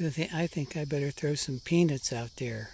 I think I better throw some peanuts out there.